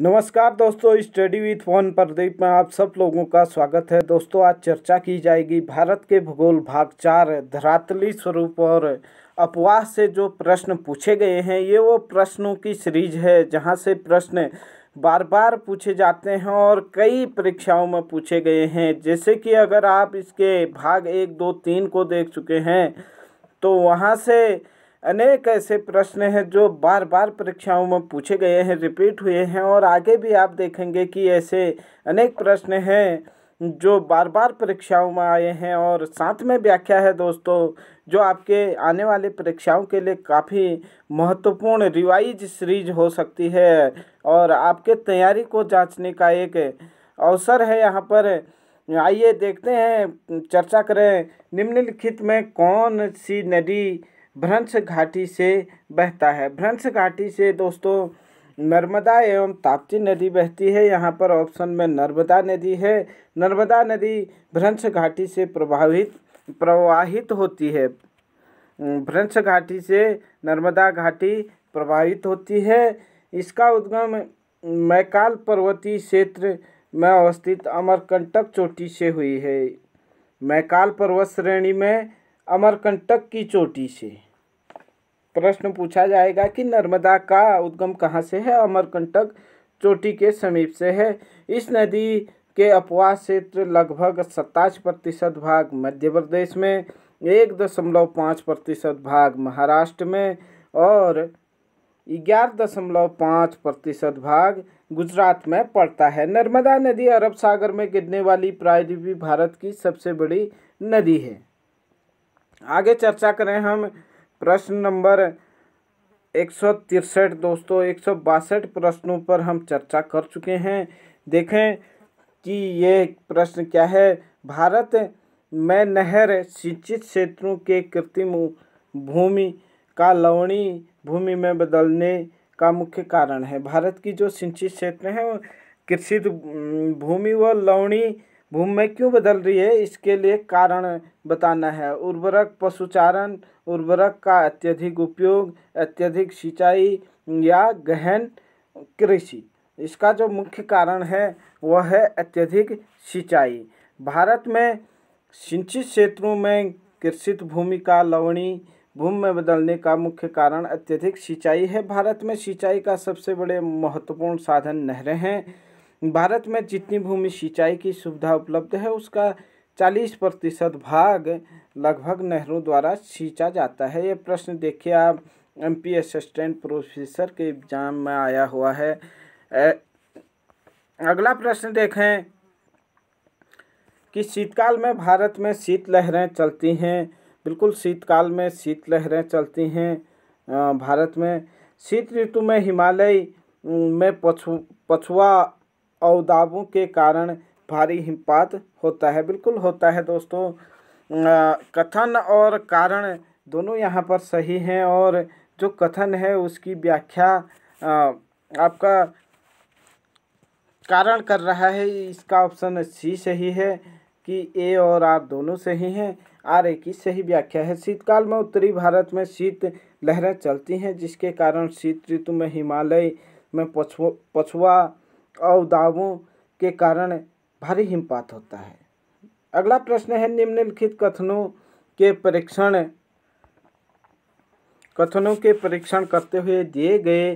नमस्कार दोस्तों study with phone Pradeep में आप सब लोगों का स्वागत है दोस्तों आज चर्चा की जाएगी भारत के भूगोल भाग चार धरातली स्वरूप और अपवाह से जो प्रश्न पूछे गए हैं ये वो प्रश्नों की सीरीज है जहाँ से प्रश्न बार बार पूछे जाते हैं और कई परीक्षाओं में पूछे गए हैं जैसे कि अगर आप इसके भाग एक दो तीन को देख चुके हैं तो वहाँ से अनेक ऐसे प्रश्न हैं जो बार बार परीक्षाओं में पूछे गए हैं रिपीट हुए हैं और आगे भी आप देखेंगे कि ऐसे अनेक प्रश्न हैं जो बार बार परीक्षाओं में आए हैं और साथ में व्याख्या है दोस्तों जो आपके आने वाले परीक्षाओं के लिए काफ़ी महत्वपूर्ण रिवाइज सीरीज हो सकती है और आपके तैयारी को जांचने का एक अवसर है यहाँ पर आइए देखते हैं चर्चा करें निम्नलिखित में कौन सी नदी भ्रंश घाटी से बहता है भ्रंश घाटी से दोस्तों नर्मदा एवं ताप्ती नदी बहती है यहाँ पर ऑप्शन में नर्मदा नदी है नर्मदा नदी भ्रंश घाटी से प्रभावित प्रवाहित होती है भ्रंश घाटी से नर्मदा घाटी प्रभावित होती है इसका उद्गम मैकाल पर्वतीय क्षेत्र में अवस्थित अमरकंटक चोटी से हुई है मैकाल पर्वत श्रेणी में अमरकंटक की चोटी से प्रश्न पूछा जाएगा कि नर्मदा का उद्गम कहाँ से है अमरकंटक चोटी के समीप से है इस नदी के अपवाह क्षेत्र लगभग सत्ताईस प्रतिशत भाग मध्य प्रदेश में एक दशमलव पाँच प्रतिशत भाग महाराष्ट्र में और ग्यारह दशमलव पाँच प्रतिशत भाग गुजरात में पड़ता है नर्मदा नदी अरब सागर में गिरने वाली प्रायद्वीपी भारत की सबसे बड़ी नदी है आगे चर्चा करें हम प्रश्न नंबर एक सौ तिरसठ दोस्तों एक सौ बासठ प्रश्नों पर हम चर्चा कर चुके हैं देखें कि ये प्रश्न क्या है भारत में नहर सिंचित क्षेत्रों के कृत्रिम भूमि का लवणी भूमि में बदलने का मुख्य कारण है भारत की जो सिंचित क्षेत्र हैं कृषि भूमि व लवणी भूमि में क्यों बदल रही है इसके लिए कारण बताना है उर्वरक पशुचारण उर्वरक का अत्यधिक उपयोग अत्यधिक सिंचाई या गहन कृषि इसका जो मुख्य कारण है वह है अत्यधिक सिंचाई भारत में सिंचित क्षेत्रों में कृषित भूमि का लवणी भूमि में बदलने का मुख्य कारण अत्यधिक सिंचाई है भारत में सिंचाई का सबसे बड़े महत्वपूर्ण साधन नहरें हैं भारत में जितनी भूमि सिंचाई की सुविधा उपलब्ध है उसका चालीस प्रतिशत भाग लगभग नहरों द्वारा सींचा जाता है ये प्रश्न देखिए आप एम पी असिस्टेंट प्रोफेसर के एग्जाम में आया हुआ है अगला प्रश्न देखें कि शीतकाल में भारत में शीत लहरें चलती हैं बिल्कुल शीतकाल में शीत लहरें चलती हैं भारत में शीत ऋतु में हिमालय में पछु पछुआ अवदाबों के कारण भारी हिमपात होता है बिल्कुल होता है दोस्तों कथन और कारण दोनों यहाँ पर सही हैं और जो कथन है उसकी व्याख्या आपका कारण कर रहा है इसका ऑप्शन सी सही है कि ए और आर दोनों सही हैं आर ए की सही व्याख्या है शीतकाल में उत्तरी भारत में शीत लहरें चलती हैं जिसके कारण शीत ऋतु में हिमालय में पछुआ पछुआ और दावों के कारण भारी हिमपात होता है अगला प्रश्न है निम्नलिखित कथनों के परीक्षण कथनों के परीक्षण करते हुए दिए गए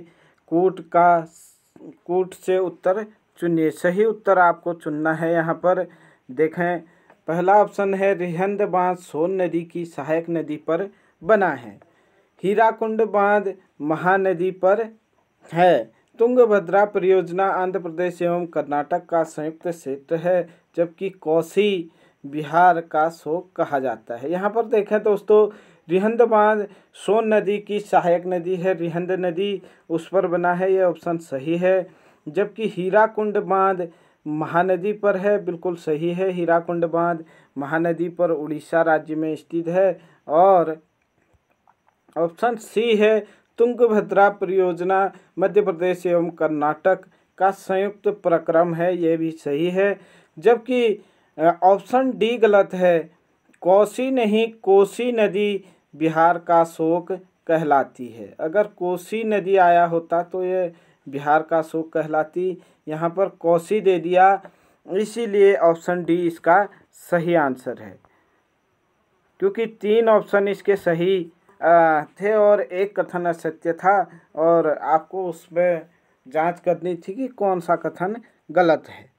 कूट का कूट से उत्तर चुनिए सही उत्तर आपको चुनना है यहाँ पर देखें पहला ऑप्शन है रिहंद बांध सोन नदी की सहायक नदी पर बना है हीराकुंड बांध महानदी पर है तुंगभद्रा परियोजना आंध्र प्रदेश एवं कर्नाटक का संयुक्त क्षेत्र है जबकि कौशी बिहार का शोक कहा जाता है यहाँ पर देखें दोस्तों रिहंद बांध सोन नदी की सहायक नदी है रिहंद नदी उस पर बना है यह ऑप्शन सही है जबकि हीरा कुंड बांध महानदी पर है बिल्कुल सही है हीरा कुंड बांध महानदी पर उड़ीसा राज्य में स्थित है और ऑप्शन सी है तुंगभद्रा परियोजना मध्य प्रदेश एवं कर्नाटक का संयुक्त प्रक्रम है ये भी सही है जबकि ऑप्शन डी गलत है कोसी नहीं कोसी नदी बिहार का शोक कहलाती है अगर कोसी नदी आया होता तो ये बिहार का शोक कहलाती यहाँ पर कोसी दे दिया इसीलिए ऑप्शन डी इसका सही आंसर है क्योंकि तीन ऑप्शन इसके सही थे और एक कथन असत्य था और आपको उसमें जांच करनी थी कि कौन सा कथन गलत है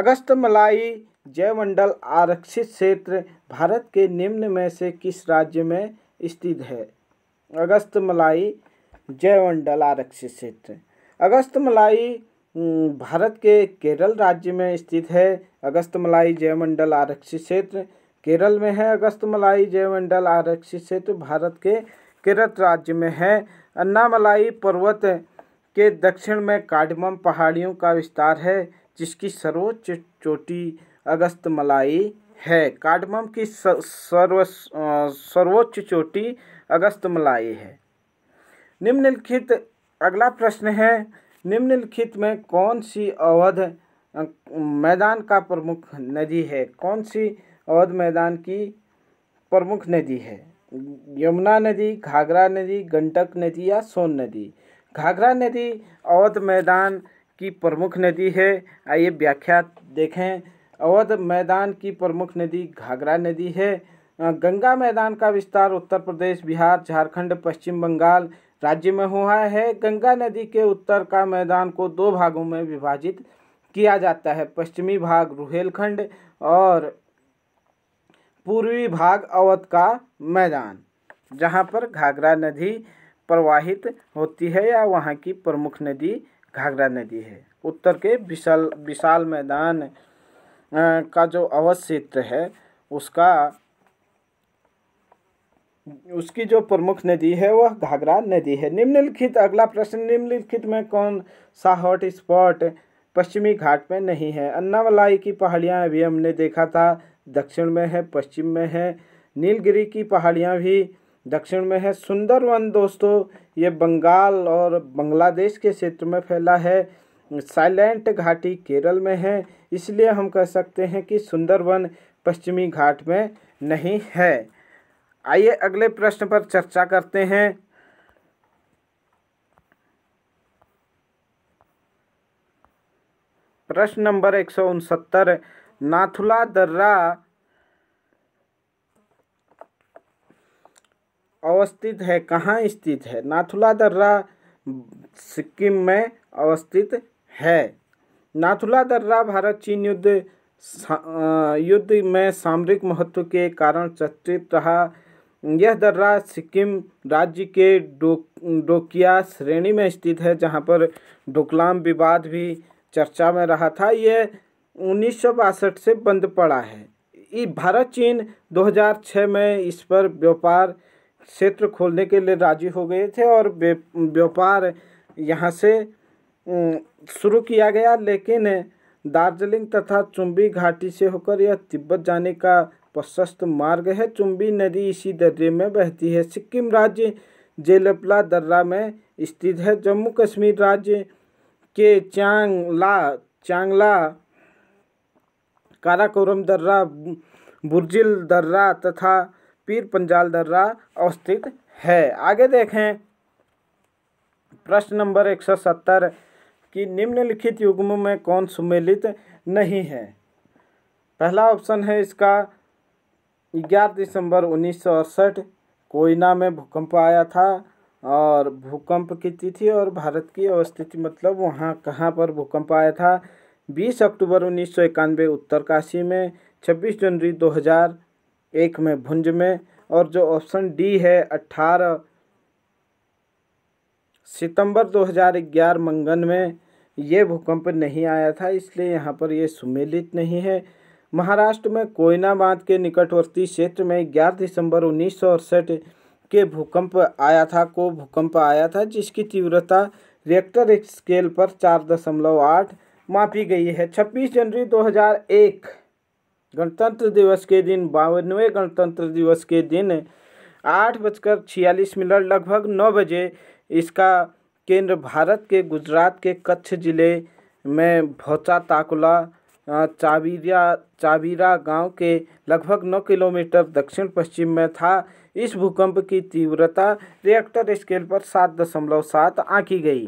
अगस्त मलाई जयमंडल आरक्षित क्षेत्र भारत के निम्न में से किस राज्य में स्थित है अगस्त मलाई जयमंडल आरक्षित क्षेत्र अगस्त मलाई भारत के केरल राज्य में स्थित है अगस्त मलाई जयमंडल आरक्षित क्षेत्र केरल में है अगस्त मलाई जयमंडल आरक्षित क्षेत्र भारत के केरल राज्य में है अन्नामलाई पर्वत के दक्षिण में काडमम पहाड़ियों का विस्तार है जिसकी सर्वोच्च चोटी अगस्त मलाई है काडमम की सर्व सर्वोच्च चोटी अगस्त मलाई है निम्नलिखित अगला प्रश्न है निम्नलिखित में कौन सी अवध मैदान का प्रमुख नदी है कौन सी अवध मैदान की प्रमुख नदी है यमुना नदी घाघरा नदी गंडक नदी या सोन नदी घाघरा नदी अवध मैदान की प्रमुख नदी है आइए व्याख्या देखें अवध मैदान की प्रमुख नदी घाघरा नदी है गंगा मैदान का विस्तार उत्तर प्रदेश बिहार झारखंड पश्चिम बंगाल राज्य में हुआ है गंगा नदी के उत्तर का मैदान को दो भागों में विभाजित किया जाता है पश्चिमी भाग रुहेलखंड और पूर्वी भाग अवध का मैदान जहाँ पर घाघरा नदी प्रवाहित होती है या वहाँ की प्रमुख नदी घाघरा नदी है उत्तर के विशाल विशाल मैदान का जो अवध क्षेत्र है उसका उसकी जो प्रमुख नदी है वह घाघरा नदी है निम्नलिखित अगला प्रश्न निम्नलिखित में कौन सा हॉट स्पॉट पश्चिमी घाट में नहीं है अन्नावलाई की पहाड़ियाँ अभी हमने देखा था दक्षिण में है पश्चिम में है नीलगिरी की पहाड़ियाँ भी दक्षिण में है सुंदरवन दोस्तों ये बंगाल और बांग्लादेश के क्षेत्र में फैला है साइलेंट घाटी केरल में है इसलिए हम कह सकते हैं कि सुंदरवन पश्चिमी घाट में नहीं है आइए अगले प्रश्न पर चर्चा करते हैं प्रश्न नंबर एक सौ उनसत्तर नाथुला दर्रा अवस्थित है कहाँ स्थित है नाथुला दर्रा सिक्किम में अवस्थित है नाथुला दर्रा भारत चीन युद्ध युद्ध में सामरिक महत्व के कारण चर्चित रहा यह दर्रा सिक्किम राज्य के डो डोकिया श्रेणी में स्थित है जहाँ पर डोकलाम विवाद भी चर्चा में रहा था यह उन्नीस से बंद पड़ा है ये भारत चीन 2006 में इस पर व्यापार क्षेत्र खोलने के लिए राजी हो गए थे और व्यापार यहाँ से शुरू किया गया लेकिन दार्जिलिंग तथा चुंबी घाटी से होकर यह तिब्बत जाने का प्रशस्त मार्ग है चुंबी नदी इसी दर्रे में बहती है सिक्किम राज्य जेलपला दर्रा में स्थित है जम्मू कश्मीर राज्य के चांगला चांगला काराकोरम दर्रा बुर्जिल दर्रा तथा पीर पंजाल दर्रा अवस्थित है आगे देखें प्रश्न नंबर एक सौ सत्तर कि निम्नलिखित युग्म में कौन सुमेलित नहीं है पहला ऑप्शन है इसका ग्यारह दिसंबर उन्नीस सौ अड़सठ कोयना में भूकंप आया था और भूकंप की तिथि और भारत की अवस्थिति मतलब वहाँ कहाँ पर भूकंप आया था बीस अक्टूबर उन्नीस सौ इक्यानवे उत्तरकाशी में छब्बीस जनवरी दो हजार एक में भुंज में और जो ऑप्शन डी है अट्ठारह सितंबर 2011 मंगन में ये भूकंप नहीं आया था इसलिए यहाँ पर ये सुमेलित नहीं है महाराष्ट्र में कोयना बांध के निकटवर्ती क्षेत्र में 11 दिसंबर उन्नीस के भूकंप आया था को भूकंप आया था जिसकी तीव्रता रिएक्टर स्केल पर चार दशमलव आठ मापी गई है 26 जनवरी 2001 गणतंत्र दिवस के दिन बावनवे गणतंत्र दिवस के दिन आठ बजकर छियालीस मिनट लगभग नौ बजे इसका केंद्र भारत के गुजरात के कच्छ जिले में भौचा ताकुला चावीरा चावीरा गांव के लगभग नौ किलोमीटर दक्षिण पश्चिम में था इस भूकंप की तीव्रता रिएक्टर स्केल पर सात दशमलव सात आँकी गई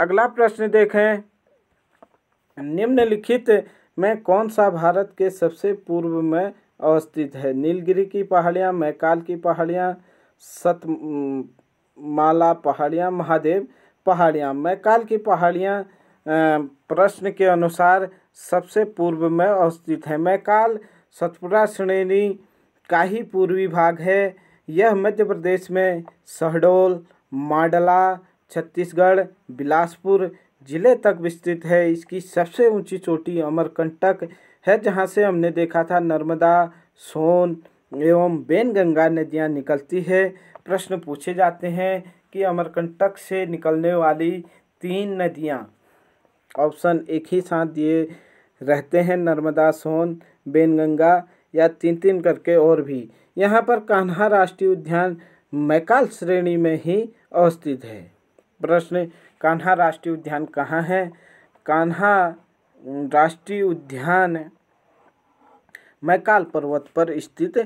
अगला प्रश्न देखें निम्नलिखित में कौन सा भारत के सबसे पूर्व में अवस्थित है नीलगिरी की पहाड़ियाँ मैकाल की पहाड़ियाँ सतमाला पहाड़ियाँ महादेव पहाड़ियाँ मैकाल की पहाड़ियाँ प्रश्न के अनुसार सबसे पूर्व में अवस्थित है मैकाल सतपुरा श्रेणी का ही पूर्वी भाग है यह मध्य प्रदेश में शहडोल माडला छत्तीसगढ़ बिलासपुर ज़िले तक विस्तृत है इसकी सबसे ऊंची चोटी अमरकंटक है जहां से हमने देखा था नर्मदा सोन एवं बेनगंगा नदियां निकलती है प्रश्न पूछे जाते हैं कि अमरकंटक से निकलने वाली तीन नदियां ऑप्शन एक ही साथ दिए रहते हैं नर्मदा सोन बेनगंगा या तीन तीन करके और भी यहाँ पर कान्हा राष्ट्रीय उद्यान मैकाल श्रेणी में ही अवस्थित है प्रश्न कान्हा राष्ट्रीय उद्यान कहाँ है कान्हा राष्ट्रीय उद्यान मैकाल पर्वत पर स्थित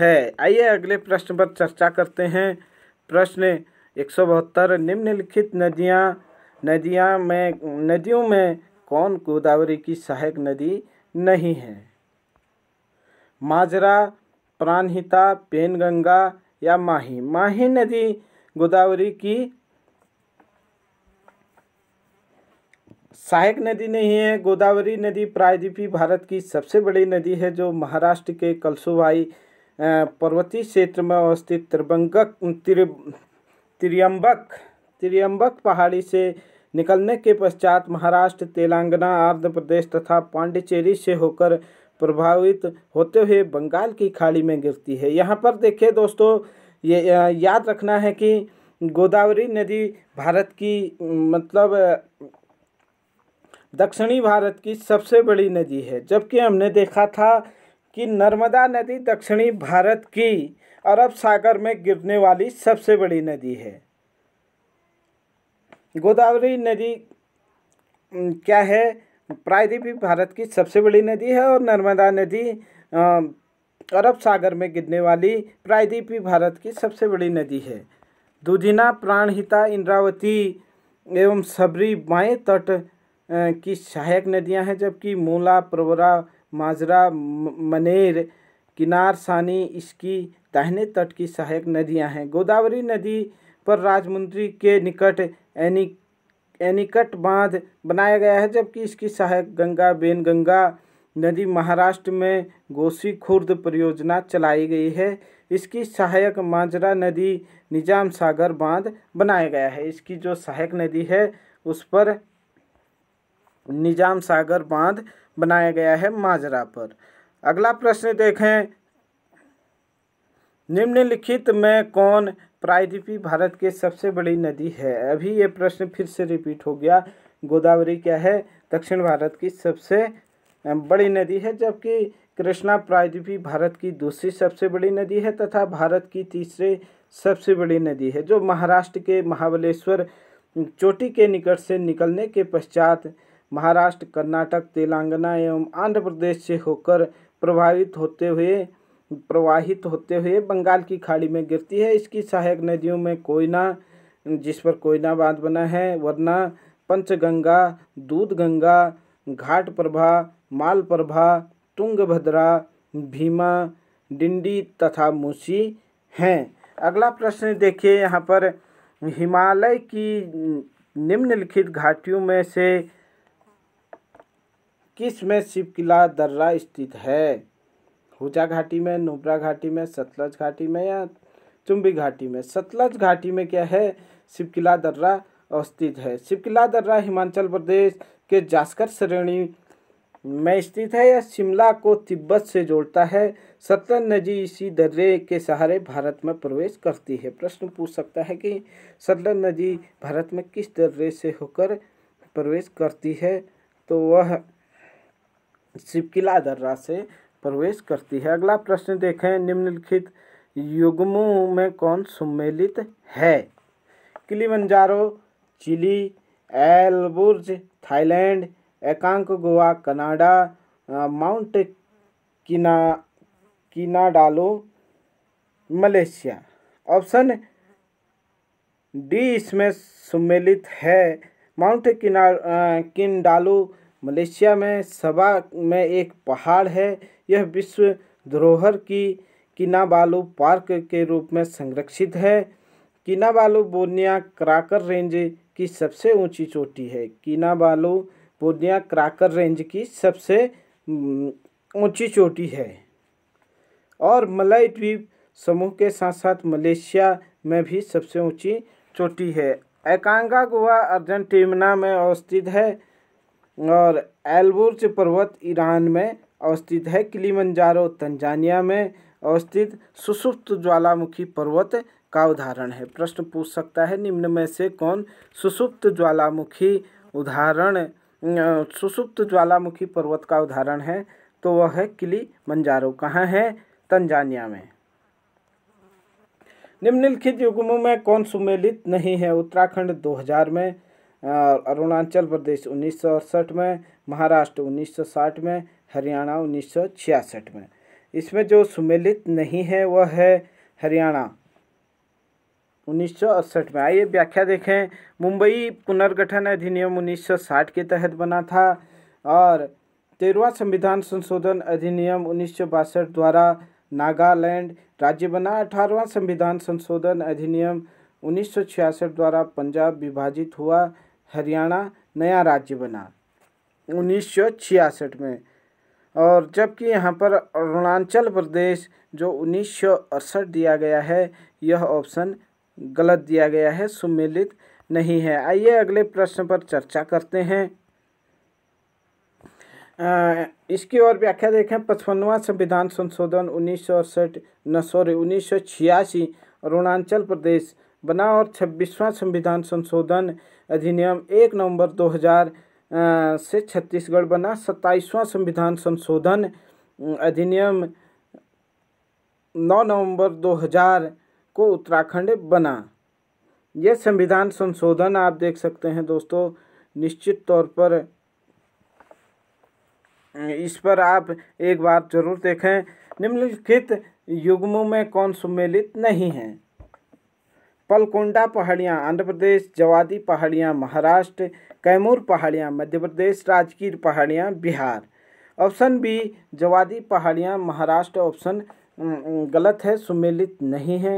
है आइए अगले प्रश्न पर चर्चा करते हैं प्रश्न एक सौ बहत्तर निम्नलिखित नदियाँ नदियाँ में नदियों में कौन गोदावरी की सहायक नदी नहीं है माजरा प्राणहिता पेनगंगा या माही माही नदी गोदावरी की सहायक नदी नहीं है गोदावरी नदी प्रायद्वीपी भारत की सबसे बड़ी नदी है जो महाराष्ट्र के कलसुभाई पर्वतीय क्षेत्र में अवस्थित त्रिबंगक तिर त्रियम्बक त्रियम्बक पहाड़ी से निकलने के पश्चात महाराष्ट्र तेलंगाना आंध्र प्रदेश तथा पांडिचेरी से होकर प्रभावित होते हुए बंगाल की खाड़ी में गिरती है यहाँ पर देखिए दोस्तों ये याद रखना है कि गोदावरी नदी भारत की मतलब दक्षिणी भारत की सबसे बड़ी नदी है जबकि हमने देखा था कि नर्मदा नदी दक्षिणी भारत की अरब सागर में गिरने वाली सबसे बड़ी नदी है गोदावरी नदी क्या है प्रायद्वीपी भारत की सबसे बड़ी नदी है और नर्मदा नदी अरब सागर में गिरने वाली प्रायद्वीपी भारत की सबसे बड़ी नदी है दुधिना प्राणहिता इंद्रावती एवं सबरी बाएँ तट की सहायक नदियां हैं जबकि मूला प्रवरा माजरा मनेर किनार सानी इसकी दाहिने तट की सहायक नदियां हैं गोदावरी नदी पर राजमुंद्री के निकट एनी एनिकट बांध बनाया गया है जबकि इसकी सहायक गंगा बेनगंगा नदी महाराष्ट्र में गोसी खुर्द परियोजना चलाई गई है इसकी सहायक मांजरा नदी निजाम सागर बांध बनाया गया है इसकी जो सहायक नदी है उस पर निजाम सागर बांध बनाया गया है माजरा पर अगला प्रश्न देखें निम्नलिखित में कौन प्रायद्वीपी भारत के सबसे बड़ी नदी है अभी ये प्रश्न फिर से रिपीट हो गया गोदावरी क्या है दक्षिण भारत की सबसे बड़ी नदी है जबकि कृष्णा प्रायद्वीपी भारत की दूसरी सबसे बड़ी नदी है तथा भारत की तीसरी सबसे बड़ी नदी है जो महाराष्ट्र के महाबलेश्वर चोटी के निकट से निकलने के पश्चात महाराष्ट्र कर्नाटक तेलंगाना एवं आंध्र प्रदेश से होकर प्रभावित होते हुए प्रवाहित होते हुए बंगाल की खाड़ी में गिरती है इसकी सहायक नदियों में कोयना जिस पर कोयना बांध बना है वरना पंचगंगा दूध गंगा घाट प्रभा माल प्रभा तुंगभद्रा भीमा डिंडी तथा मूसी हैं अगला प्रश्न देखिए यहाँ पर हिमालय की निम्नलिखित घाटियों में से किस में शिव किला दर्रा स्थित है हुजा घाटी में नुब्रा घाटी में सतलज घाटी में या चुंबी घाटी में सतलज घाटी में क्या है शिव किला दर्रा अवस्थित है शिव किला दर्रा हिमाचल प्रदेश के जास्कर श्रेणी में स्थित है या शिमला को तिब्बत से जोड़ता है सतलज नदी इसी दर्रे के सहारे भारत में प्रवेश करती है प्रश्न पूछ सकता है कि सतलज नदी भारत में किस दर्रे से होकर प्रवेश करती है तो वह किला दर्रा से प्रवेश करती है अगला प्रश्न देखें निम्नलिखित युग्मों में कौन सम्मिलित है किलिमंजारो चिली एलबुर्ज थाईलैंड एकांक गोवा कनाडा माउंट किना किनाडालो मलेशिया ऑप्शन डी इसमें सम्मिलित है माउंट किना किनडालो मलेशिया में सबा में एक पहाड़ है यह विश्व धरोहर की किनाबालू पार्क के रूप में संरक्षित है किनाबालू बोनिया क्राकर रेंज की सबसे ऊंची चोटी है किनाबालू बोनिया क्राकर रेंज की सबसे ऊंची चोटी है और मलय द्वीप समूह के साथ साथ मलेशिया में भी सबसे ऊंची चोटी है एकांगा गोवा अर्जेंटीना में अवस्थित है और एलबुर्ज पर्वत ईरान में अवस्थित है किलीमंजारो तंजानिया में अवस्थित सुसुप्त ज्वालामुखी पर्वत का उदाहरण है प्रश्न पूछ सकता है निम्न में से कौन सुसुप्त ज्वालामुखी उदाहरण सुसुप्त ज्वालामुखी पर्वत का उदाहरण है तो वह है किली मंजारो कहाँ है तंजानिया में निम्नलिखित युगमों में कौन सुमेलित नहीं है उत्तराखंड 2000 में अरुणाचल प्रदेश उन्नीस में महाराष्ट्र उन्नीस में हरियाणा उन्नीस में इसमें जो सुमेलित नहीं है वह है हरियाणा उन्नीस में आइए व्याख्या देखें मुंबई पुनर्गठन अधिनियम 1960 के तहत बना था और तेरहवा संविधान संशोधन अधिनियम उन्नीस द्वारा नागालैंड राज्य बना अठारवा संविधान संशोधन अधिनियम उन्नीस द्वारा पंजाब विभाजित हुआ हरियाणा नया राज्य बना उन्नीस में और जबकि यहाँ पर अरुणाचल प्रदेश जो उन्नीस दिया गया है यह ऑप्शन गलत दिया गया है सुमिलित नहीं है आइए अगले प्रश्न पर चर्चा करते हैं आ, इसकी और व्याख्या देखें पचपनवा संविधान संशोधन उन्नीस सौ अड़सठ न सॉरी उन्नीस सौ छियासी अरुणाचल प्रदेश बना और छब्बीसवां संविधान संशोधन अधिनियम एक नवंबर 2000 से छत्तीसगढ़ बना सत्ताईसवां संविधान संशोधन अधिनियम 9 नवंबर 2000 को उत्तराखंड बना यह संविधान संशोधन आप देख सकते हैं दोस्तों निश्चित तौर पर इस पर आप एक बार जरूर देखें निम्नलिखित युग्मों में कौन सम्मिलित नहीं है पलकोंडा पहाड़ियाँ आंध्र प्रदेश जवादी पहाड़ियाँ महाराष्ट्र कैमूर पहाड़ियाँ मध्य प्रदेश राजगीर पहाड़ियाँ बिहार ऑप्शन बी जवादी पहाड़ियाँ महाराष्ट्र ऑप्शन गलत है सुमेलित नहीं है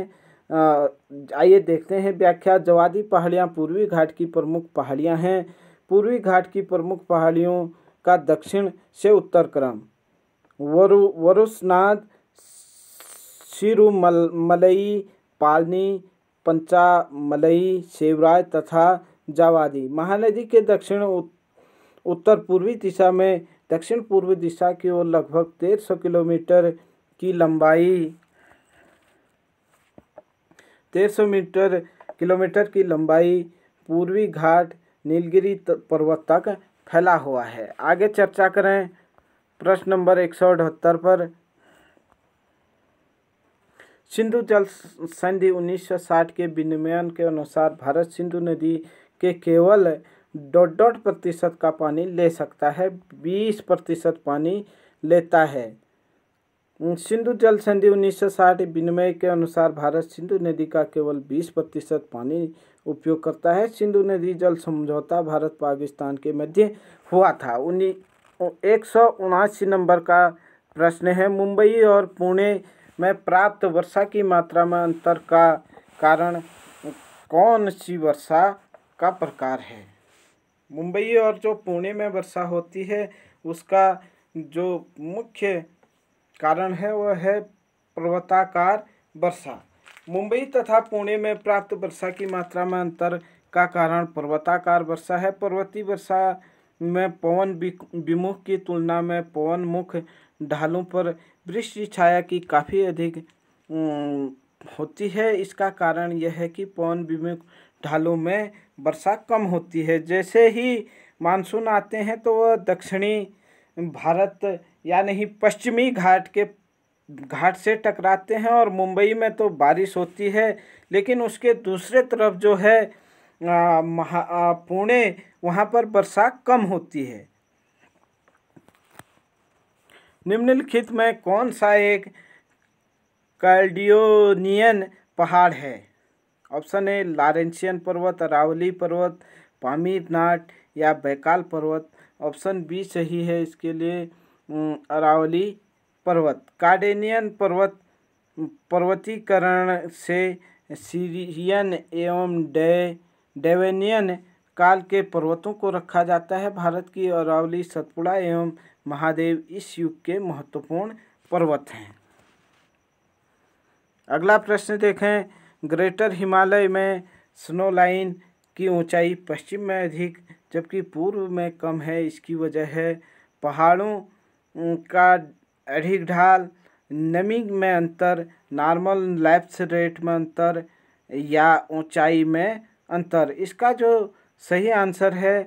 आइए देखते हैं व्याख्या जवादी पहाड़ियाँ पूर्वी घाट की प्रमुख पहाड़ियाँ हैं पूर्वी घाट की प्रमुख पहाड़ियों का दक्षिण से उत्तर क्रम वरु वरुषनाथ सिरुमल मलई पालनी पंचामलई शिवराय तथा जावादी महानदी के दक्षिण उत्तर पूर्वी दिशा में दक्षिण पूर्वी दिशा की ओर लगभग तेरह सौ किलोमीटर की लंबाई तेरह सौ मीटर किलोमीटर की लंबाई पूर्वी घाट नीलगिरी पर्वत तक फैला हुआ है आगे चर्चा करें प्रश्न नंबर एक सौ अठहत्तर पर सिंधु जल संधि 1960 के विनियमन के अनुसार भारत सिंधु नदी के केवल डॉट डॉट प्रतिशत का पानी ले सकता है 20 प्रतिशत पानी लेता है सिंधु जल संधि 1960 विनिमय के अनुसार भारत सिंधु नदी का केवल 20 प्रतिशत पानी उपयोग करता है सिंधु नदी जल समझौता भारत पाकिस्तान के मध्य हुआ था उन्नीस एक सौ उनासी नंबर का प्रश्न है मुंबई और पुणे में प्राप्त वर्षा की मात्रा में अंतर का कारण कौन सी वर्षा का प्रकार है मुंबई और जो पुणे में वर्षा होती है उसका जो मुख्य कारण है वह है पर्वताकार वर्षा मुंबई तथा पुणे में प्राप्त वर्षा की मात्रा में अंतर का कारण पर्वताकार वर्षा है पर्वतीय वर्षा में पवन विमुख की तुलना में पवन मुख ढालों पर वृष्टि छाया की काफ़ी अधिक होती है इसका कारण यह है कि पवन विमुख ढालों में वर्षा कम होती है जैसे ही मानसून आते हैं तो वह दक्षिणी भारत यानी पश्चिमी घाट के घाट से टकराते हैं और मुंबई में तो बारिश होती है लेकिन उसके दूसरे तरफ जो है महा पुणे वहाँ पर बरसात कम होती है निम्नलिखित में कौन सा एक कार्डियोनियन पहाड़ है ऑप्शन ए लारेंशियन पर्वत अरावली पर्वत पामीरनाट या बैकाल पर्वत ऑप्शन बी सही है इसके लिए अरावली पर्वत कार्डेनियन पर्वत पर्वतीकरण से सीरियन एवं डे डेवेनियन काल के पर्वतों को रखा जाता है भारत की अरावली सतपुड़ा एवं महादेव इस युग के महत्वपूर्ण पर्वत हैं अगला प्रश्न देखें ग्रेटर हिमालय में स्नो लाइन की ऊंचाई पश्चिम में अधिक जबकि पूर्व में कम है इसकी वजह है पहाड़ों का अधिक ढाल नमी में अंतर नॉर्मल लैप्स रेट में अंतर या ऊंचाई में अंतर इसका जो सही आंसर है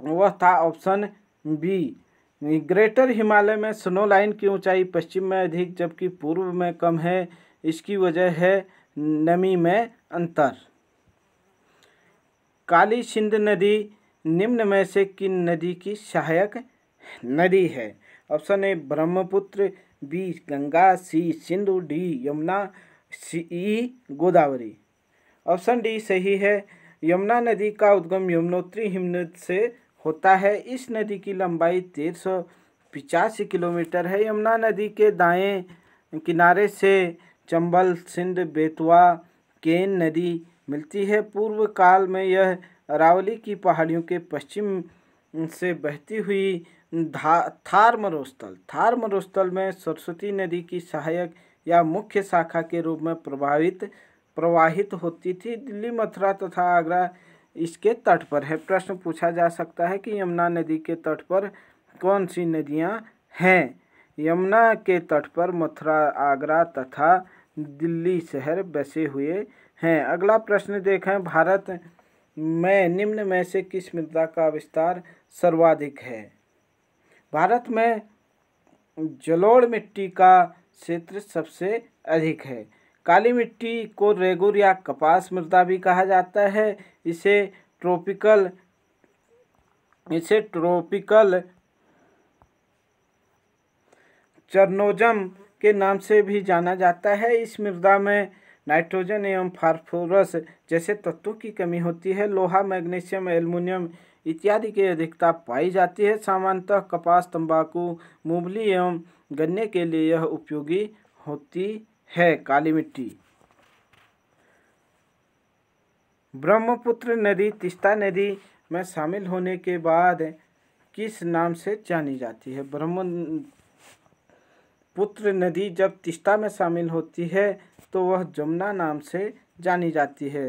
वह था ऑप्शन बी ग्रेटर हिमालय में स्नो लाइन की ऊंचाई पश्चिम में अधिक जबकि पूर्व में कम है इसकी वजह है नमी में अंतर काली सिंध नदी निम्न में से किन नदी की सहायक नदी है option A Brahmaputra B Ganga C Sindhu D Yamuna C E Godavari option D सही है यमुना नदी का उद्गम यमुनोत्री हिमनद से होता है इस नदी की लंबाई तेरह सौ पिचासी किलोमीटर है यमुना नदी के दाएं किनारे से चंबल सिंध बेतवा केन नदी मिलती है पूर्व काल में यह अरावली की पहाड़ियों के पश्चिम से बहती हुई धा थार मरुस्थल थार मरुस्थल में सरस्वती नदी की सहायक या मुख्य शाखा के रूप में प्रभावित प्रवाहित होती थी दिल्ली मथुरा तथा आगरा इसके तट पर है प्रश्न पूछा जा सकता है कि यमुना नदी के तट पर कौन सी नदियां हैं यमुना के तट पर मथुरा आगरा तथा दिल्ली शहर बसे हुए हैं अगला प्रश्न देखें भारत में निम्न में से किस मृदा का विस्तार सर्वाधिक है भारत में जलोढ़ मिट्टी का क्षेत्र सबसे अधिक है काली मिट्टी को रेगुर या कपास मृदा भी कहा जाता है इसे ट्रॉपिकल इसे ट्रॉपिकल चरनोजम के नाम से भी जाना जाता है इस मृदा में नाइट्रोजन एवं फास्फोरस जैसे तत्वों की कमी होती है लोहा मैग्नीशियम एल्युमिनियम इत्यादि की अधिकता पाई जाती है सामान्यतः कपास तंबाकू मूंगली एवं गन्ने के लिए यह उपयोगी होती है काली मिट्टी ब्रह्मपुत्र नदी तिस्ता नदी में शामिल होने के बाद किस नाम से जानी जाती है ब्रह्म पुत्र नदी जब तिस्ता में शामिल होती है तो वह जमुना नाम से जानी जाती है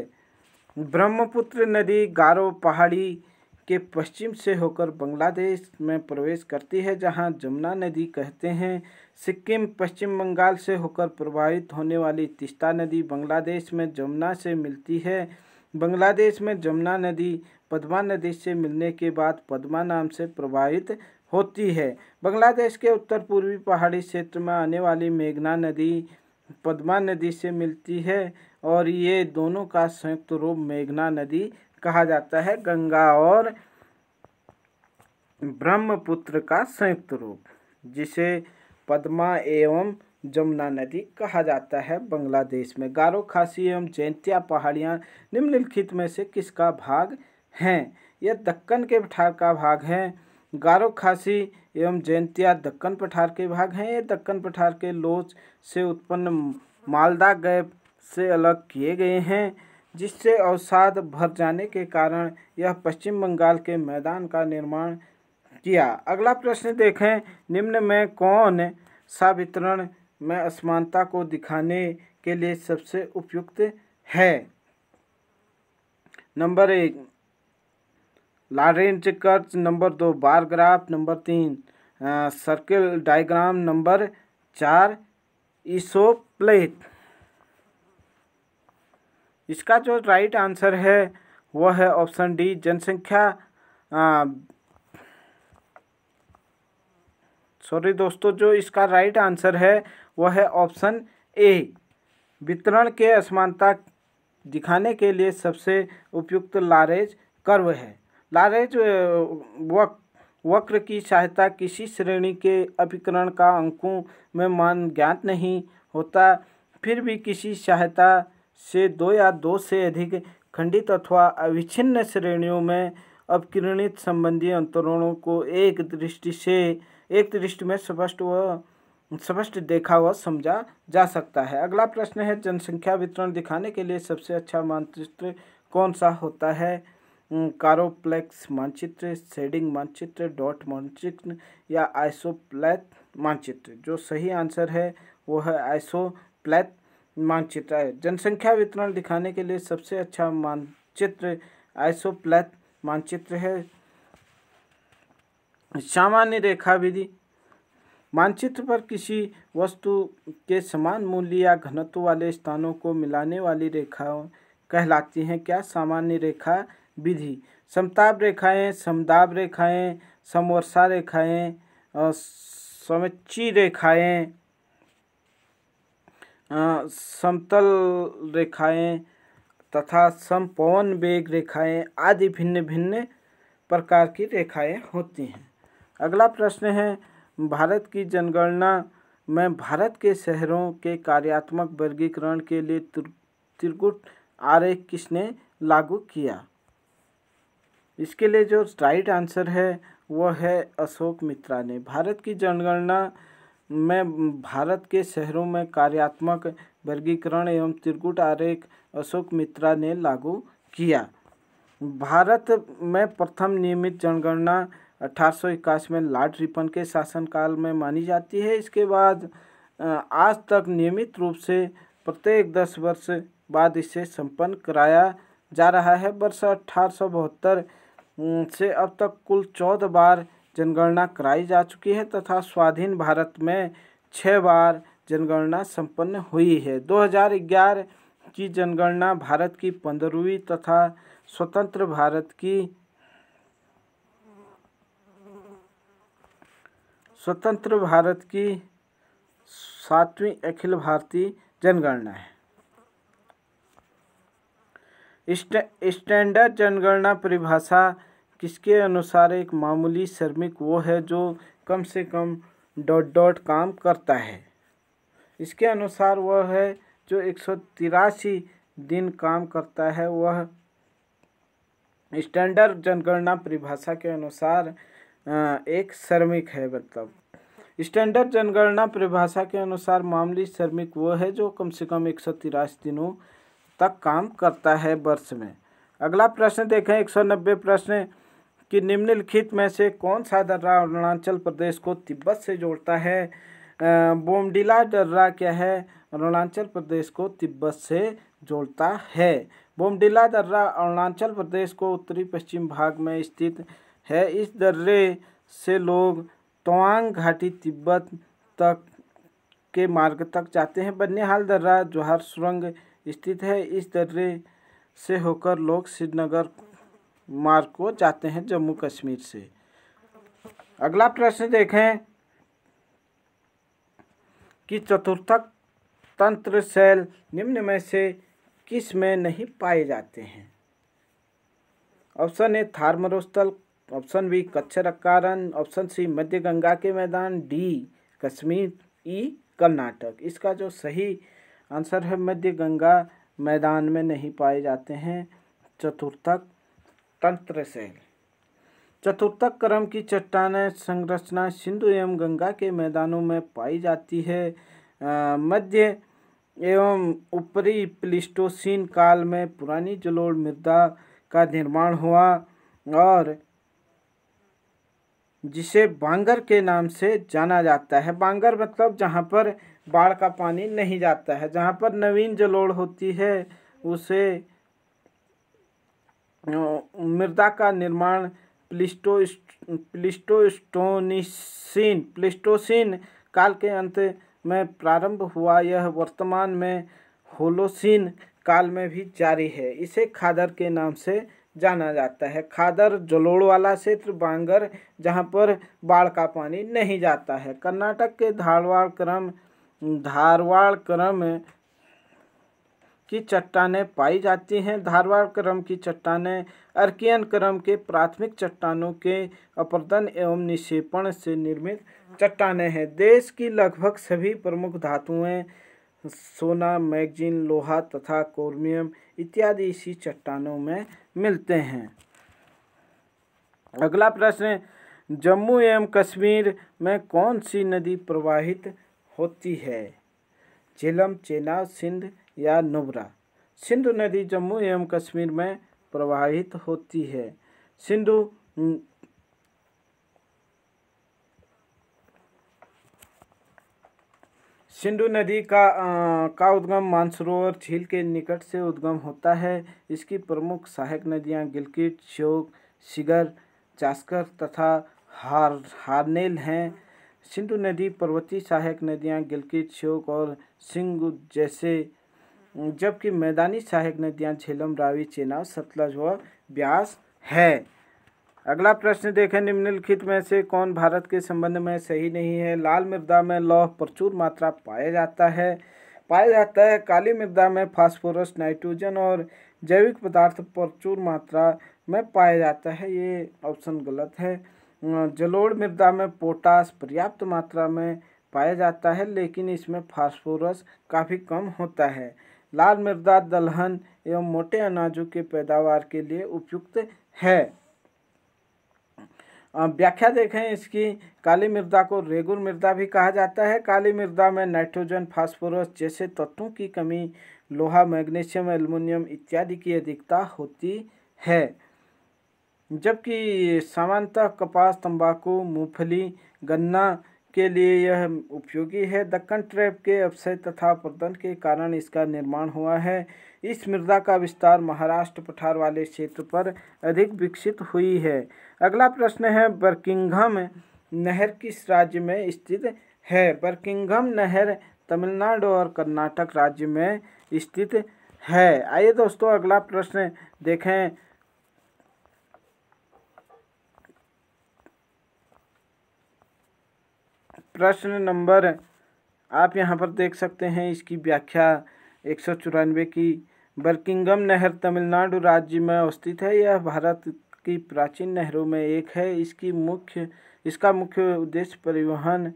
ब्रह्मपुत्र नदी गारो पहाड़ी के पश्चिम से होकर बांग्लादेश में प्रवेश करती है जहां जमुना नदी कहते हैं सिक्किम पश्चिम बंगाल से होकर प्रवाहित होने वाली तिस्ता नदी बांग्लादेश में जमुना से मिलती है बांग्लादेश में जमुना नदी पद्मा नदी से मिलने के बाद पद्मा नाम से प्रवाहित होती है बांग्लादेश के उत्तर पूर्वी पहाड़ी क्षेत्र में आने वाली मेघना नदी पद्मा नदी से मिलती है और ये दोनों का संयुक्त रूप मेघना नदी कहा जाता है गंगा और ब्रह्मपुत्र का संयुक्त रूप जिसे पद्मा एवं जमुना नदी कहा जाता है बांग्लादेश में गारो खासी एवं जैंतिया पहाड़ियाँ निम्नलिखित में से किसका भाग हैं यह दक्कन के पठार का भाग है गारो खासी एवं जैंतिया दक्कन पठार के भाग हैं ये दक्कन पठार के लोच से उत्पन्न मालदा गैप से अलग किए गए हैं जिससे अवसाद भर जाने के कारण यह पश्चिम बंगाल के मैदान का निर्माण किया अगला प्रश्न देखें निम्न में कौन सा वितरण में असमानता को दिखाने के लिए सबसे उपयुक्त है नंबर एक लारेंज कर्च नंबर दो बार ग्राफ नंबर तीन आ, सर्किल डायग्राम नंबर चार इसोप्लेट इसका जो राइट आंसर है वह है ऑप्शन डी जनसंख्या सॉरी दोस्तों जो इसका राइट आंसर है वह है ऑप्शन ए वितरण के असमानता दिखाने के लिए सबसे उपयुक्त लारेज कर्व है लारेज वक वक्र की सहायता किसी श्रेणी के अभिकरण का अंकों में मान ज्ञात नहीं होता फिर भी किसी सहायता से दो या दो से अधिक खंडित अथवा अविच्छिन्न श्रेणियों में अपकिरणित संबंधी अंतरणों को एक दृष्टि से एक दृष्टि में स्पष्ट व स्पष्ट देखा व समझा जा सकता है अगला प्रश्न है जनसंख्या वितरण दिखाने के लिए सबसे अच्छा मानचित्र कौन सा होता है कारोप्लेक्स मानचित्र शेडिंग मानचित्र डॉट मानचित्र या आइसोप्लैथ मानचित्र जो सही आंसर है वो है आइसोप्लैथ मानचित्र है जनसंख्या वितरण दिखाने के लिए सबसे अच्छा मानचित्र आइसोप्लैथ मानचित्र है सामान्य रेखा विधि मानचित्र पर किसी वस्तु के समान मूल्य या घनत्व वाले स्थानों को मिलाने वाली रेखाओं कहलाती हैं क्या सामान्य रेखा विधि समताप रेखाएं समदाब रेखाएं समवर्षा रेखाएं और समुच्ची रेखाएं समतल रेखाएं तथा समपवन वेग रेखाएं आदि भिन्न भिन्न प्रकार की रेखाएं होती हैं अगला प्रश्न है भारत की जनगणना में भारत के शहरों के कार्यात्मक वर्गीकरण के लिए त्रिकुट आरेख किसने लागू किया इसके लिए जो राइट आंसर है वह है अशोक मित्रा ने भारत की जनगणना में भारत के शहरों में कार्यात्मक वर्गीकरण एवं त्रिकुट आरेख अशोक मित्रा ने लागू किया भारत में प्रथम नियमित जनगणना अठारह में लॉर्ड रिपन के शासनकाल में मानी जाती है इसके बाद आज तक नियमित रूप से प्रत्येक दस वर्ष बाद इसे संपन्न कराया जा रहा है वर्ष अठारह से अब तक कुल चौदह बार जनगणना कराई जा चुकी है तथा स्वाधीन भारत में छः बार जनगणना संपन्न हुई है 2011 की जनगणना भारत की पंद्रहवीं तथा स्वतंत्र भारत की स्वतंत्र भारत की सातवीं अखिल भारतीय जनगणना है स्टैंडर्ड जनगणना परिभाषा किसके अनुसार एक मामूली श्रमिक वो है जो कम से कम डॉट डॉट काम करता है इसके अनुसार वह है जो एक सौ तिरासी दिन काम करता है वह स्टैंडर्ड जनगणना परिभाषा के अनुसार एक श्रमिक है मतलब स्टैंडर्ड जनगणना परिभाषा के अनुसार मामूली श्रमिक वो है जो कम से कम एक सौ तिरासी दिनों तक काम करता है वर्ष में अगला प्रश्न देखें एक सौ नब्बे प्रश्न कि निम्नलिखित में से कौन सा दर्रा अरुणाचल प्रदेश को तिब्बत से जोड़ता है बोमडिला दर्रा क्या है अरुणाचल प्रदेश को तिब्बत से जोड़ता है बोमडिला दर्रा अरुणाचल प्रदेश को उत्तरी पश्चिम भाग में स्थित है इस दर्रे से लोग तवांग घाटी तिब्बत तक के मार्ग तक जाते हैं बनिहाल दर्रा जोहार सुरंग स्थित है इस दर्रे से होकर लोग श्रीनगर मार्ग को जाते हैं जम्मू कश्मीर से अगला प्रश्न देखें कि चतुर्थक तंत्र शैल निम्न में से किस में नहीं पाए जाते हैं ऑप्शन ए थार्मरोस्तल ऑप्शन बी कच्छर अकारण ऑप्शन सी मध्य गंगा के मैदान डी कश्मीर ई कर्नाटक इसका जो सही आंसर है मध्य गंगा मैदान में नहीं पाए जाते हैं चतुर्थक तंत्र से चतुर्थक क्रम की चट्टान संरचना सिंधु एवं गंगा के मैदानों में पाई जाती है मध्य एवं ऊपरी प्लिस्टोसिन काल में पुरानी जलोड़ मृदा का निर्माण हुआ और जिसे बांगर के नाम से जाना जाता है बांगर मतलब जहाँ पर बाढ़ का पानी नहीं जाता है जहाँ पर नवीन जलोड़ होती है उसे मृदा का निर्माण प्लिस्टो प्लिस्टोस्टोनिसिन प्लिस्टोसिन काल के अंत में प्रारंभ हुआ यह वर्तमान में होलोसिन काल में भी जारी है इसे खादर के नाम से जाना जाता है खादर जलोड़ वाला क्षेत्र बांगर जहाँ पर बाढ़ का पानी नहीं जाता है कर्नाटक के धारवाड़ क्रम धारवाड़ क्रम की चट्टानें पाई जाती हैं धारवाड़ क्रम की चट्टानें अर्कियन क्रम के प्राथमिक चट्टानों के अपर्दन एवं निक्षेपण से निर्मित चट्टानें हैं देश की लगभग सभी प्रमुख धातुएं सोना मैगजीन लोहा तथा क्रोमियम इत्यादि इसी चट्टानों में मिलते हैं अगला प्रश्न जम्मू एवं कश्मीर में कौन सी नदी प्रवाहित होती है झेलम चेनाब सिंध या नुबरा सिंधु नदी जम्मू एवं कश्मीर में प्रवाहित होती है सिंधु सिंधु नदी का आ, का उद्गम मानसरोवर झील के निकट से उद्गम होता है इसकी प्रमुख सहायक नदियाँ गिलकिट श्योक शिगर चास्कर तथा हार हारनेल हैं सिंधु नदी पर्वतीय सहायक नदियाँ गिलकिट श्योक और सिंगु जैसे जबकि मैदानी सहायक नदियाँ झेलम रावी चेनाव सतलज व ब्यास है अगला प्रश्न देखें निम्नलिखित में से कौन भारत के संबंध में सही नहीं है लाल मृदा में लौह प्रचुर मात्रा पाया जाता है पाया जाता है काली मृदा में फास्फोरस नाइट्रोजन और जैविक पदार्थ प्रचुर मात्रा में पाया जाता है ये ऑप्शन गलत है अं, जलोड़ मृदा में पोटास पर्याप्त मात्रा में पाया जाता है लेकिन इसमें फास्फोरस काफ़ी कम होता है लाल मृदा दलहन एवं मोटे अनाजों के पैदावार के लिए उपयुक्त है व्याख्या देखें इसकी काली मृदा को रेगुर मृदा भी कहा जाता है काली मृदा में नाइट्रोजन फास्फोरस जैसे तत्वों की कमी लोहा मैग्नीशियम एल्युमिनियम इत्यादि की अधिकता होती है जबकि सामान्यतः कपास तंबाकू मूंगफली गन्ना के लिए यह उपयोगी है दक्कन ट्रैप के अवसर तथा प्रदन के कारण इसका निर्माण हुआ है इस मृदा का विस्तार महाराष्ट्र पठार वाले क्षेत्र पर अधिक विकसित हुई है अगला प्रश्न है बर्किंगम नहर किस राज्य में स्थित है बर्किंगम नहर तमिलनाडु और कर्नाटक राज्य में स्थित है आइए दोस्तों अगला प्रश्न देखें प्रश्न नंबर आप यहाँ पर देख सकते हैं इसकी व्याख्या एक सौ चौरानवे की बर्किंगम नहर तमिलनाडु राज्य में अवस्थित है यह भारत की प्राचीन नहरों में एक है इसकी मुख्य इसका मुख्य उद्देश्य परिवहन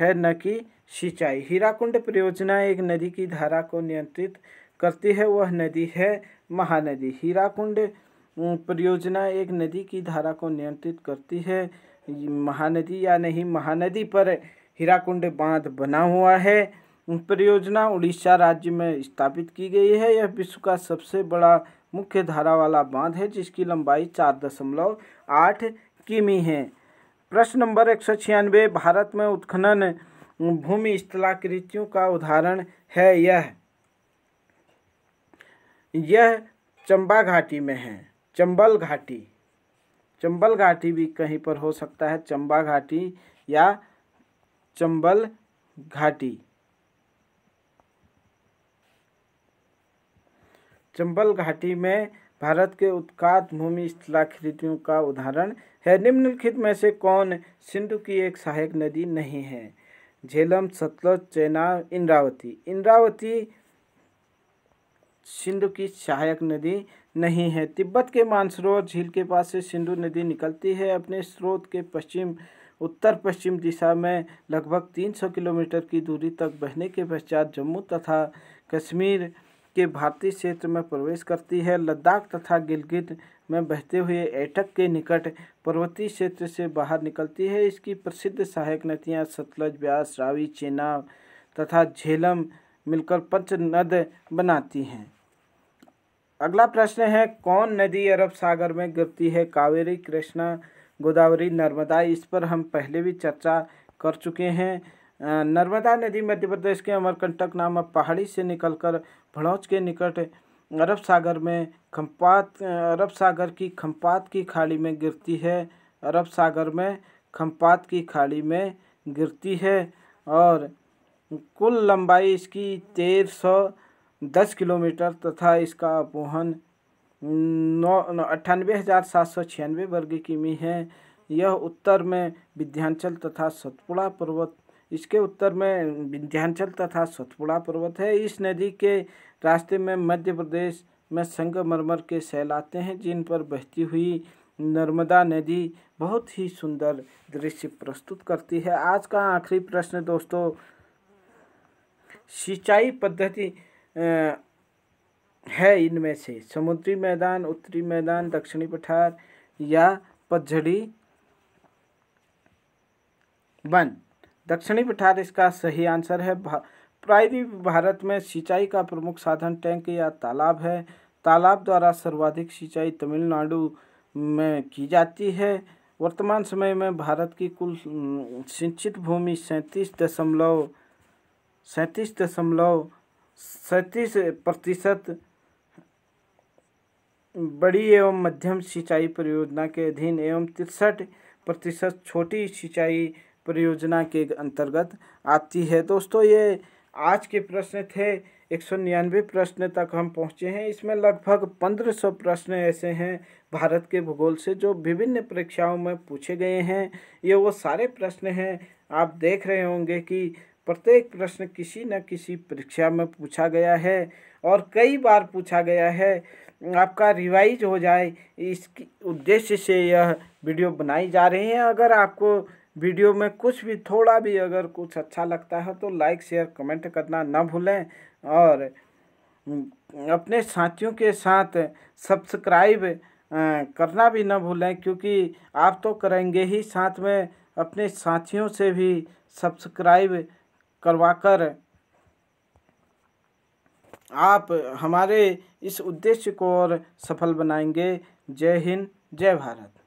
है न कि सिंचाई हीराकुंड परियोजना एक नदी की धारा को नियंत्रित करती है वह नदी है महानदी हीराकुंड परियोजना एक नदी की धारा को नियंत्रित करती है महानदी या नहीं महानदी पर हीराकुंड बांध बना हुआ है परियोजना उड़ीसा राज्य में स्थापित की गई है यह विश्व का सबसे बड़ा मुख्य धारा वाला बांध है जिसकी लंबाई चार दशमलव आठ किमी है प्रश्न नंबर एक सौ छियानवे भारत में उत्खनन भूमि स्थलाकृतियों का उदाहरण है यह यह चंबा घाटी में है चंबल घाटी चंबल घाटी भी कहीं पर हो सकता है चंबा घाटी या चंबल घाटी चंबल घाटी में भारत के उत्कात भूमि स्थलाकृतियों का उदाहरण है निम्नलिखित में से कौन सिंधु की एक सहायक नदी नहीं है झेलम सतलज चेना इंद्रावती इंद्रावती सिंधु की सहायक नदी नहीं है तिब्बत के मानसरोवर झील के पास से सिंधु नदी निकलती है अपने स्रोत के पश्चिम उत्तर पश्चिम दिशा में लगभग 300 किलोमीटर की दूरी तक बहने के पश्चात जम्मू तथा कश्मीर के भारतीय क्षेत्र में प्रवेश करती है लद्दाख तथा गिलगित में बहते हुए एटक के निकट पर्वतीय क्षेत्र से बाहर निकलती है इसकी प्रसिद्ध सहायक नदियाँ सतलज ब्यास रावी चेनाव तथा झेलम मिलकर पंच नद बनाती हैं अगला प्रश्न है कौन नदी अरब सागर में गिरती है कावेरी कृष्णा गोदावरी नर्मदा इस पर हम पहले भी चर्चा कर चुके हैं नर्मदा नदी मध्य प्रदेश के अमरकंटक नामक पहाड़ी से निकलकर भड़ौच के निकट अरब सागर में खम्पात अरब सागर की खम्पात की खाड़ी में गिरती है अरब सागर में खम्पात की खाड़ी में गिरती है और कुल लंबाई इसकी तेरह सौ दस किलोमीटर तथा इसका अपोहन नौ अट्ठानवे हज़ार सात सौ छियानवे वर्ग किमी है यह उत्तर में विध्यांचल तथा सतपुड़ा पर्वत इसके उत्तर में विंध्याचल तथा सतपुड़ा पर्वत है इस नदी के रास्ते में मध्य प्रदेश में संगमरमर के सैल आते हैं जिन पर बहती हुई नर्मदा नदी बहुत ही सुंदर दृश्य प्रस्तुत करती है आज का आखिरी प्रश्न दोस्तों सिंचाई पद्धति है इनमें से समुद्री मैदान उत्तरी मैदान दक्षिणी पठार या पतझड़ी वन दक्षिणी पठार इसका सही आंसर है प्रायद्वीप भारत में सिंचाई का प्रमुख साधन टैंक या तालाब है तालाब द्वारा सर्वाधिक सिंचाई तमिलनाडु में की जाती है वर्तमान समय में भारत की कुल सिंचित भूमि सैंतीस दशमलव सैंतीस दशमलव सैंतीस प्रतिशत बड़ी एवं मध्यम सिंचाई परियोजना के अधीन एवं तिरसठ प्रतिशत छोटी सिंचाई परियोजना के अंतर्गत आती है दोस्तों ये आज के प्रश्न थे एक सौ निन्यानवे प्रश्न तक हम पहुँचे हैं इसमें लगभग पंद्रह सौ प्रश्न ऐसे हैं भारत के भूगोल से जो विभिन्न परीक्षाओं में पूछे गए हैं ये वो सारे प्रश्न हैं आप देख रहे होंगे कि प्रत्येक प्रश्न किसी न किसी परीक्षा में पूछा गया है और कई बार पूछा गया है आपका रिवाइज हो जाए इसकी उद्देश्य से यह वीडियो बनाई जा रही है अगर आपको वीडियो में कुछ भी थोड़ा भी अगर कुछ अच्छा लगता है तो लाइक शेयर कमेंट करना ना भूलें और अपने साथियों के साथ सब्सक्राइब करना भी ना भूलें क्योंकि आप तो करेंगे ही साथ में अपने साथियों से भी सब्सक्राइब करवाकर आप हमारे इस उद्देश्य को और सफल बनाएंगे जय हिंद जय भारत